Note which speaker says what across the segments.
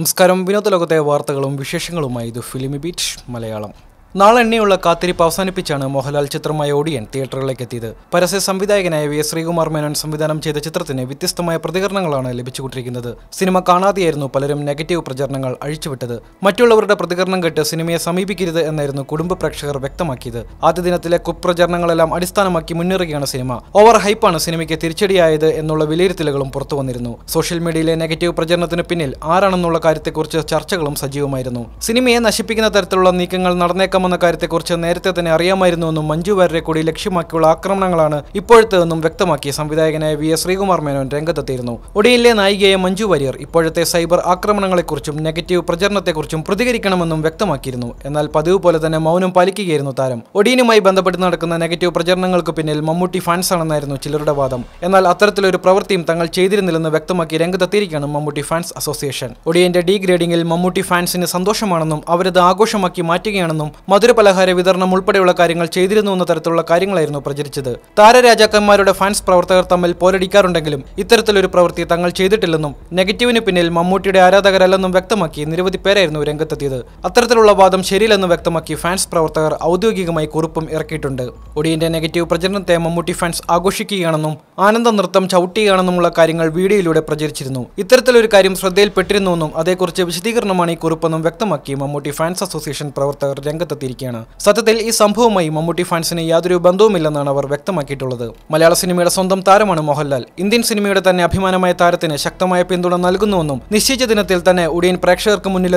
Speaker 1: നമസ്കാരം വിനോദ ലോകത്തെ വാർത്തകളും വിശേഷങ്ങളുമായി ഇത് ഫിലിമി ബീറ്റ് മലയാളം നാളെണ്ണിയുള്ള കാത്തിരിപ്പ് അവസാനിപ്പിച്ചാണ് മോഹൻലാൽ ചിത്രമായ ഓഡിയൻ തിയേറ്ററുകളിലേക്ക് എത്തിയത് പരസ്യ സംവിധായകനായ വി എസ് ശ്രീകുമാർ മേനോൻ സംവിധാനം ചെയ്ത ചിത്രത്തിന് വ്യത്യസ്തമായ പ്രതികരണങ്ങളാണ് ലഭിച്ചുകൊണ്ടിരിക്കുന്നത് സിനിമ കാണാതെയായിരുന്നു പലരും നെഗറ്റീവ് പ്രചരണങ്ങൾ അഴിച്ചുവിട്ടത് മറ്റുള്ളവരുടെ പ്രതികരണം കേട്ട് സിനിമയെ സമീപിക്കരുത് എന്നായിരുന്നു കുടുംബ പ്രേക്ഷകർ വ്യക്തമാക്കിയത് ആദ്യ ദിനത്തിലെ കുപ്രചരണങ്ങളെല്ലാം അടിസ്ഥാനമാക്കി മുന്നേറുകയാണ് സിനിമ ഓവർ ഹൈപ്പാണ് സിനിമയ്ക്ക് തിരിച്ചടിയായത് എന്നുള്ള വിലയിരുത്തലുകളും പുറത്തു വന്നിരുന്നു സോഷ്യൽ മീഡിയയിലെ നെഗറ്റീവ് പ്രചരണത്തിന് പിന്നിൽ ആരാണെന്നുള്ള കാര്യത്തെക്കുറിച്ച് ചർച്ചകളും സജീവമായിരുന്നു സിനിമയെ നശിപ്പിക്കുന്ന തരത്തിലുള്ള നീക്കങ്ങൾ നടന്നേക്കാം നടത്താമെന്ന കാര്യത്തെക്കുറിച്ച് നേരത്തെ തന്നെ അറിയാമായിരുന്നുവെന്നും മഞ്ജു വാര്യരെ കൂടി ലക്ഷ്യമാക്കിയുള്ള ആക്രമണങ്ങളാണ് ഇപ്പോഴത്തേതെന്നും വ്യക്തമാക്കി സംവിധായകനായ വി എസ് ശ്രീകുമാർ മേനോൻ രംഗത്തെത്തിയിരുന്നു ഒടിയിലെ നായികയായ മഞ്ജു വാര്യർ ഇപ്പോഴത്തെ സൈബർ ആക്രമണങ്ങളെക്കുറിച്ചും നെഗറ്റീവ് പ്രചരണത്തെക്കുറിച്ചും പ്രതികരിക്കണമെന്നും വ്യക്തമാക്കിയിരുന്നു എന്നാൽ പതിവ് പോലെ തന്നെ മൗനം പാലിക്കുകയായിരുന്നു താരം ഒടിയനുമായി ബന്ധപ്പെട്ട് നടക്കുന്ന നെഗറ്റീവ് പ്രചരണങ്ങൾക്ക് പിന്നിൽ മമ്മൂട്ടി ഫാൻസാണെന്നായിരുന്നു ചിലരുടെ വാദം എന്നാൽ അത്തരത്തിലൊരു പ്രവൃത്തിയും തങ്ങൾ ചെയ്തിരുന്നില്ലെന്ന് വ്യക്തമാക്കി രംഗത്തെത്തിയിരിക്കുകയാണ് മമ്മൂട്ടി ഫാൻസ് അസോസിയേഷൻ ഒടിയന്റെ ഗ്രേഡിംഗിൽ മമ്മൂട്ടി ഫാൻസിന് സന്തോഷമാണെന്നും അവരത് ആഘോഷമാക്കി മാറ്റുകയാണെന്നും മധുരപലഹാര വിതരണം ഉൾപ്പെടെയുള്ള കാര്യങ്ങൾ ചെയ്തിരുന്നു എന്ന തരത്തിലുള്ള കാര്യങ്ങളായിരുന്നു പ്രചരിച്ചത് താരരാജാക്കന്മാരുടെ ഫാൻസ് പ്രവർത്തകർ തമ്മിൽ പോരടിക്കാറുണ്ടെങ്കിലും ഇത്തരത്തിലൊരു പ്രവൃത്തി തങ്ങൾ ചെയ്തിട്ടില്ലെന്നും നെഗറ്റീവിന് പിന്നിൽ മമ്മൂട്ടിയുടെ ആരാധകരല്ലെന്നും വ്യക്തമാക്കി നിരവധി പേരായിരുന്നു രംഗത്തെത്തിയത് അത്തരത്തിലുള്ള വാദം ശരിയല്ലെന്നും വ്യക്തമാക്കി ഫാൻസ് പ്രവർത്തകർ ഔദ്യോഗികമായി കുറിപ്പും ഇറക്കിയിട്ടുണ്ട് ഒടിയന്റെ നെഗറ്റീവ് പ്രചരണത്തെ മമ്മൂട്ടി ഫാൻസ് ആഘോഷിക്കുകയാണെന്നും ആനന്ദ നൃത്തം ചവിട്ടിയാണെന്നുമുള്ള കാര്യങ്ങൾ വീഡിയോയിലൂടെ പ്രചരിച്ചിരുന്നു ഇത്തരത്തിലൊരു കാര്യം ശ്രദ്ധയിൽപ്പെട്ടിരുന്നുവെന്നും അതേക്കുറിച്ച് വിശദീകരണമാണ് ഈ കുറിപ്പെന്നും വ്യക്തമാക്കി മമ്മൂട്ടി ഫാൻസ് അസോസിയേഷൻ പ്രവർത്തകർ രംഗത്തെത്തി രേഖപ്പെടുത്തിയിരിക്കുകയാണ് സത്യത്തിൽ ഈ സംഭവവുമായി മമ്മൂട്ടി ഫാൻസിന് യാതൊരു ബന്ധവുമില്ലെന്നാണ് അവർ വ്യക്തമാക്കിയിട്ടുള്ളത് മലയാള സിനിമയുടെ സ്വന്തം താരമാണ് മോഹൻലാൽ ഇന്ത്യൻ സിനിമയുടെ തന്നെ അഭിമാനമായ താരത്തിന് ശക്തമായ പിന്തുണ നൽകുന്നുവെന്നും നിശ്ചയിച്ച ദിനത്തിൽ തന്നെ ഉടൻ പ്രേക്ഷകർക്ക് മുന്നിൽ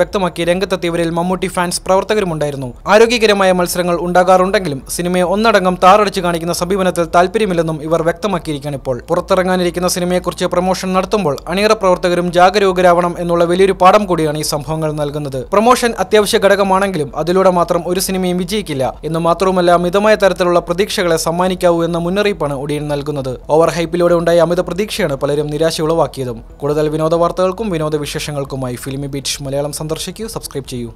Speaker 1: വ്യക്തമാക്കി രംഗത്തെത്തിയവരിൽ മമ്മൂട്ടി ഫാൻസ് പ്രവർത്തകരുമുണ്ടായിരുന്നു ആരോഗ്യകരമായ മത്സരങ്ങൾ ഉണ്ടാകാറുണ്ടെങ്കിലും സിനിമയെ ഒന്നടങ്കം താറടിച്ചു കാണിക്കുന്ന സമീപനത്തിൽ താല്പര്യമില്ലെന്നും ഇവർ വ്യക്തമാക്കിയിരിക്കുകയാണ് ഇപ്പോൾ പുറത്തിറങ്ങാനിരിക്കുന്ന സിനിമയെക്കുറിച്ച് പ്രൊമോഷൻ നടത്തുമ്പോൾ അണിയറ പ്രവർത്തകരും ജാഗരൂകരാവണം എന്നുള്ള വലിയൊരു പാഠം കൂടിയാണ് ഈ സംഭവങ്ങൾ നൽകുന്നത് പ്രൊമോഷൻ അത്യാവശ്യ ഘടകമാണെങ്കിലും അതിൽ ശ്രമങ്ങളിലൂടെ മാത്രം ഒരു സിനിമയും വിജയിക്കില്ല എന്ന് മാത്രവുമല്ല അമിതമായ തരത്തിലുള്ള പ്രതീക്ഷകളെ സമ്മാനിക്കാവൂ എന്ന മുന്നറിയിപ്പാണ് ഒടിയൻ നൽകുന്നത് ഓവർ ഹൈപ്പിലൂടെ ഉണ്ടായ അമിത പ്രതീക്ഷയാണ് പലരും നിരാശ ഉളവാക്കിയതും കൂടുതൽ വിനോദ വാർത്തകൾക്കും വിനോദ വിശേഷങ്ങൾക്കുമായി ഫിലിമി ബീറ്റ് മലയാളം സന്ദർശിക്കൂ സബ്സ്ക്രൈബ് ചെയ്യൂ